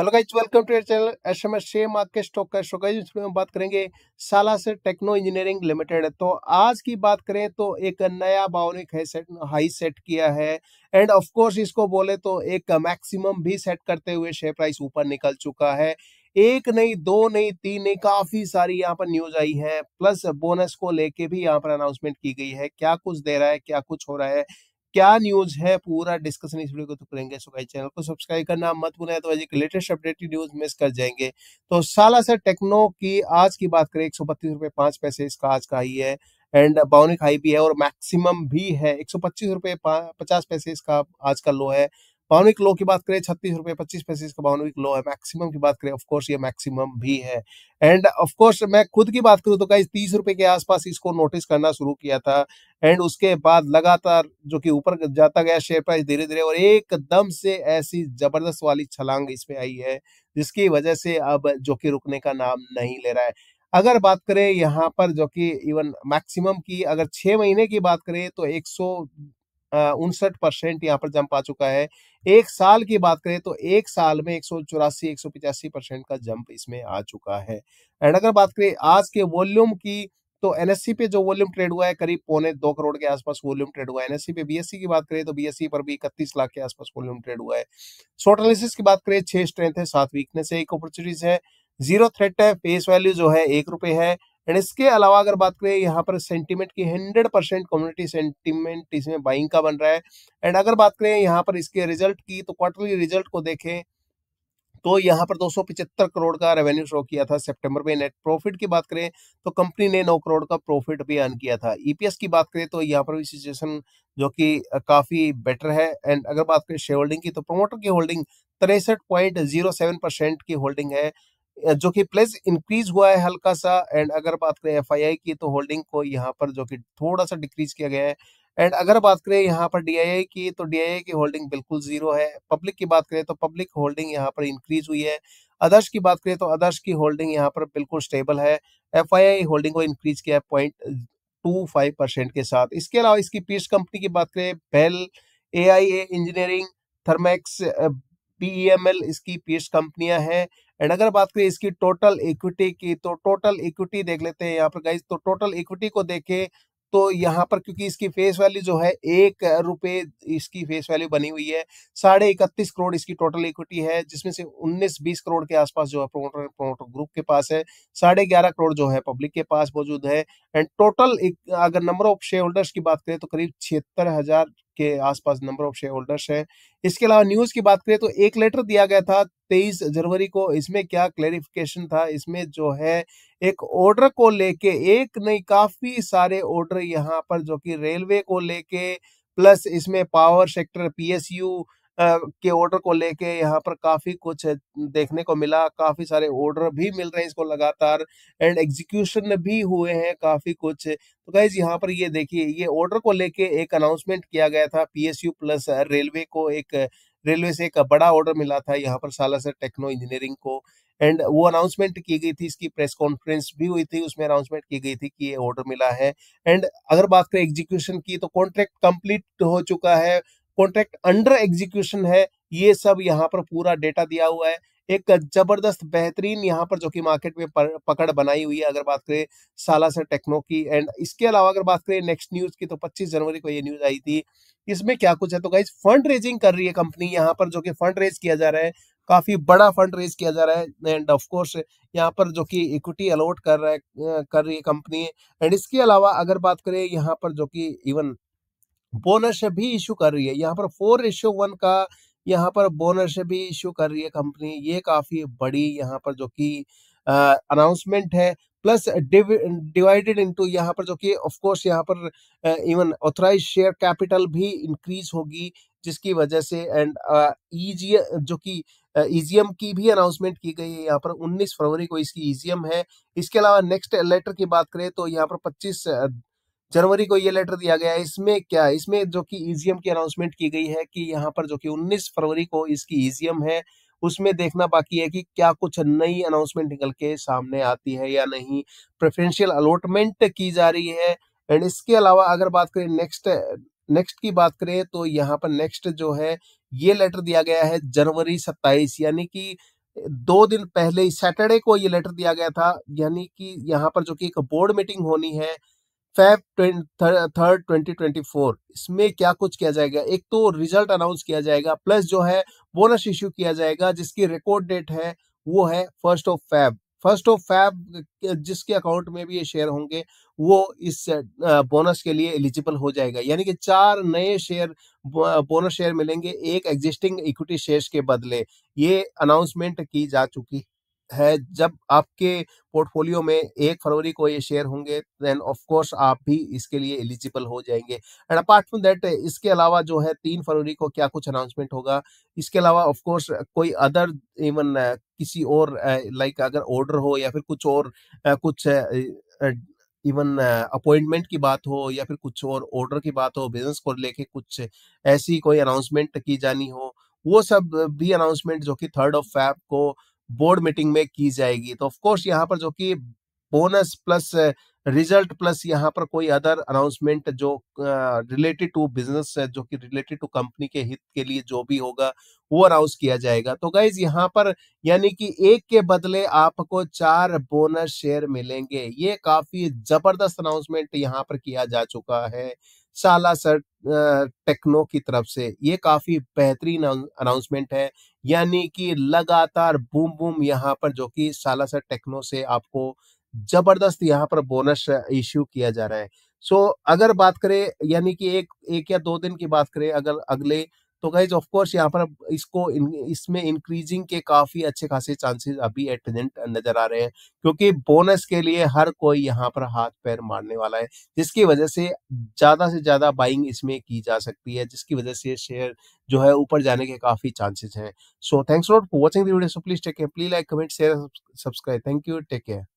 hello guys welcome to channel S M S same आपके stock का show guys video हम बात करेंगे साला से टेक्नो इंजीनियरिंग लिमिटेड तो आज की बात करें तो एक नया बावनिक है सेट हाई सेट किया है एंड ऑफ कोर्स इसको बोले तो एक मैक्सिमम भी सेट करते हुए शेयर प्राइस ऊपर निकल चुका है एक नहीं दो नहीं तीन नहीं काफी सारी यहाँ पर न्यूज आई है प्लस बोनस को लेके भी यहाँ पर अनाउंसमेंट की गई है क्या कुछ दे रहा है क्या कुछ हो रहा है क्या न्यूज है पूरा डिस्कशन इस वीडियो को तो करेंगे सो गाइस चैनल को सब्सक्राइब करना मत भूलना है तो आज एक लेटेस्ट अपडेटेड न्यूज मिस कर जाएंगे तो साला से टेक्नो की आज की बात करें एक सौ बत्तीस रुपए पांच पैसे इसका आज का ही है एंड बाउनिक हाई भी है और मैक्सिमम भी है एक सौ पच्चीस रुपए पचास पैसे इसका आज का लो है पावनिक लो की बात करें छत्तीस रुपए पच्चीस पैसे इसका पावनिक लो है मैक्सिमम की बात करें ऑफकोर्स ये मैक्सिमम भी है एंड ऑफकोर्स मैं खुद की बात करूँ तो कहीं तीस रुपए के आसपास इसको नोटिस करना शुरू किया था एंड उसके बाद लगातार जो कि ऊपर जाता गया शेयर प्राइस धीरे धीरे और एकदम से ऐसी जबरदस्त वाली छलांग इसमें आई है जिसकी वजह से अब जो कि रुकने का नाम नहीं ले रहा है अगर बात करें यहाँ पर जो कि इवन मैक्सिमम की अगर छः महीने की बात करें तो एक उनसठ परसेंट यहाँ पर जंप आ चुका है एक साल की बात करें तो एक साल में एक सौ चौरासी एक सौ पिचासी परसेंट का जंप इसमें आ चुका है एंड अगर बात करें आज के वॉल्यूम की तो एनएससी पे जो वॉल्यूम ट्रेड हुआ है करीब पौने दो करोड़ के आसपास वॉल्यूम ट्रेड हुआ है एनएससी पे बीएससी की बात करें तो बीएससी पर भी इकतीस लाख के आसपास वॉल्यूम ट्रेड हुआ है शॉर्ट की बात करें छह स्ट्रेंथ है सात वीकनेस है एक अपॉर्चुनिटीज है जीरो थ्रेट है फेस वैल्यू जो है एक रुपए है एंड इसके अलावा अगर बात करें यहाँ पर सेंटीमेंट की हंड्रेड परसेंट कम्युनिटी सेंटीमेंट इसमें बाइंग का बन रहा है एंड अगर बात करें यहाँ पर इसके रिजल्ट की तो क्वार्टरली रिजल्ट को देखें तो यहाँ पर 275 करोड़ का रेवेन्यू शो किया था सितंबर में नेट प्रॉफिट की बात करें तो कंपनी ने 9 करोड़ का प्रॉफिट भी अर्न किया था ईपीएस e की बात करें तो यहाँ पर भी सिचुएशन जो कि काफ़ी बेटर है एंड अगर बात करें शेयर होल्डिंग की तो प्रोमोटर की होल्डिंग तिरसठ पॉइंट जीरो सेवन परसेंट की होल्डिंग है जो कि प्लस इंक्रीज हुआ है हल्का सा एंड अगर बात करें एफ की तो होल्डिंग को यहाँ पर जो कि थोड़ा सा डिक्रीज किया गया है एंड अगर बात करें यहाँ पर डी की तो डी की होल्डिंग बिल्कुल जीरो है पब्लिक की बात करें तो पब्लिक होल्डिंग यहाँ पर इंक्रीज हुई है अदर्श की बात करें तो अदर्श की होल्डिंग यहाँ पर बिल्कुल स्टेबल है एफ होल्डिंग को इंक्रीज किया है पॉइंट टू फाइव परसेंट के साथ इसके अलावा इसकी पीस कंपनी की बात करें Bell A engineering Thermax B इसकी पीस कंपनियां हैं एंड अगर बात करें इसकी टोटल इक्विटी की तो टोटल इक्विटी देख लेते हैं यहाँ पर गाइज तो टोटल इक्विटी को देखें तो यहाँ पर क्योंकि इसकी फेस वैल्यू जो है एक रुपये इसकी फेस वैल्यू बनी हुई है साढ़े इकतीस करोड़ इसकी टोटल इक्विटी है जिसमें से उन्नीस बीस करोड़ के आसपास जो है प्रोमोटर प्रोमोटर ग्रुप के पास है साढ़े ग्यारह करोड़ जो है पब्लिक के पास मौजूद है एंड टोटल अगर नंबर ऑफ शेयर होल्डर्स की बात करें तो करीब छिहत्तर हजार के आसपास नंबर ऑफ शेयर होल्डर्स है इसके अलावा न्यूज की बात करें तो एक लेटर दिया गया था तेईस जनवरी को इसमें क्या क्लेरिफिकेशन था इसमें जो है एक ऑर्डर को लेके एक नहीं काफी सारे ऑर्डर यहाँ पर जो कि रेलवे को लेके प्लस इसमें पावर सेक्टर पीएसयू एस के ऑर्डर को लेके यहाँ पर काफी कुछ देखने को मिला काफी सारे ऑर्डर भी मिल रहे हैं इसको लगातार एंड एग्जीक्यूशन भी हुए हैं काफी कुछ तो गाइज यहाँ पर ये देखिए ये ऑर्डर को लेके एक अनाउंसमेंट किया गया था पीएसयू प्लस रेलवे को एक रेलवे से एक बड़ा ऑर्डर मिला था यहाँ पर सालासर टेक्नो इंजीनियरिंग को एंड वो अनाउंसमेंट की गई थी इसकी प्रेस कॉन्फ्रेंस भी हुई थी उसमें अनाउंसमेंट की गई थी कि ये ऑर्डर मिला है एंड अगर बात करें एग्जीक्यूशन की तो कॉन्ट्रैक्ट कंप्लीट हो चुका है कॉन्ट्रैक्ट अंडर एग्जीक्यूशन है ये सब यहाँ पर पूरा डेटा दिया हुआ है एक जबरदस्त बेहतरीन यहाँ पर जो कि मार्केट में पकड़ बनाई हुई है अगर बात करें साला से टेक्नो की एंड इसके अलावा अगर बात करें नेक्स्ट न्यूज की तो 25 जनवरी को ये न्यूज आई थी इसमें क्या कुछ है तो गाइज फंड रेजिंग कर रही है कंपनी यहाँ पर जो कि फंड रेज किया जा रहा है काफी बड़ा फंड रेज किया जा रहा है एंड ऑफकोर्स यहाँ पर जो कि इक्विटी अलॉट कर रहा है कर रही है कंपनी एंड इसके अलावा अगर बात करें यहाँ पर जो कि इवन बोनस भी इशू कर रही है यहाँ पर फोर रेशियो वन का यहाँ पर बोनस भी इशू कर रही है कंपनी ये काफी बड़ी यहाँ पर जो कि अनाउंसमेंट है प्लस डिवाइडेड इनटू यहाँ पर जो कि ऑफ कोर्स यहाँ पर इवन ऑथराइज शेयर कैपिटल भी इंक्रीज होगी जिसकी वजह से एंड ईजी e जो कि ईजीएम e की भी अनाउंसमेंट की गई है यहाँ पर 19 फरवरी को इसकी ईजीएम e है इसके अलावा नेक्स्ट लेटर की बात करें तो यहाँ पर 25 जनवरी को ये लेटर दिया गया है इसमें क्या है इसमें जो कि ईजीएम e की अनाउंसमेंट की गई है कि यहाँ पर जो कि 19 फरवरी को इसकी ईजीएम e है उसमें देखना बाकी है कि क्या कुछ नई अनाउंसमेंट निकल के सामने आती है या नहीं प्रेफरेंशियल अलॉटमेंट की जा रही है एंड इसके अलावा अगर बात करें नेक्स्ट नेक्स्ट की बात करें तो यहाँ पर नेक्स्ट जो है ये लेटर दिया गया है जनवरी सत्ताईस यानी कि दो दिन पहले सैटरडे को ये लेटर दिया गया था यानी कि यहाँ पर जो कि एक बोर्ड मीटिंग होनी है Feb third twenty twenty four इसमें क्या कुछ किया जाएगा एक तो रिजल्ट अनाउंस किया जाएगा प्लस जो है बोनस इश्यू किया जाएगा जिसकी रिकॉर्ड डेट है वो है first of Feb first of Feb जिसके अकाउंट में भी ये शेयर होंगे वो इस बोनस के लिए एलिजिबल हो जाएगा यानी कि चार नए शेयर बोनस शेयर मिलेंगे एक एग्जिस्टिंग इक्विटी शेयर्स के बदले ये अनाउंसमेंट की जा चुकी है जब आपके पोर्टफोलियो में एक फरवरी को ये शेयर होंगे देन ऑफ कोर्स आप भी इसके लिए एलिजिबल हो जाएंगे एंड अपार्ट फ्रॉम दैट इसके अलावा जो है तीन फरवरी को क्या कुछ अनाउंसमेंट होगा इसके अलावा ऑफ कोर्स कोई अदर इवन किसी और लाइक like अगर ऑर्डर हो या फिर कुछ और कुछ इवन अपॉइंटमेंट की बात हो या फिर कुछ और ऑर्डर की बात हो बिजनेस को लेके कुछ ऐसी कोई अनाउंसमेंट की जानी हो वो सब भी अनाउंसमेंट जो कि थर्ड ऑफ फैब को बोर्ड मीटिंग में की जाएगी तो ऑफकोर्स यहाँ पर जो कि बोनस प्लस रिजल्ट प्लस यहाँ पर कोई अदर अनाउंसमेंट जो रिलेटेड टू बिजनेस जो कि रिलेटेड टू कंपनी के हित के लिए जो भी होगा वो अनाउंस किया जाएगा तो गाइज यहाँ पर यानी कि एक के बदले आपको चार बोनस शेयर मिलेंगे ये काफी जबरदस्त अनाउंसमेंट यहाँ पर किया जा चुका है साला सर टेक्नो की तरफ से ये काफी बेहतरीन अनाउंसमेंट है यानी कि लगातार बूम बूम यहाँ पर जो कि साला सर टेक्नो से आपको जबरदस्त यहाँ पर बोनस इश्यू किया जा रहा है सो अगर बात करें यानी कि एक एक या दो दिन की बात करें अगर अगले तो गाइज ऑफकोर्स यहाँ पर इसको इन, इसमें इंक्रीजिंग के काफी अच्छे खासे चांसेस अभी एट प्रेजेंट नजर आ रहे हैं क्योंकि बोनस के लिए हर कोई यहाँ पर हाथ पैर मारने वाला है जिसकी वजह से ज्यादा से ज्यादा बाइंग इसमें की जा सकती है जिसकी वजह से शेयर जो है ऊपर जाने के काफी चांसेस हैं so thanks for watching video so please take care please like comment share subscribe thank you take care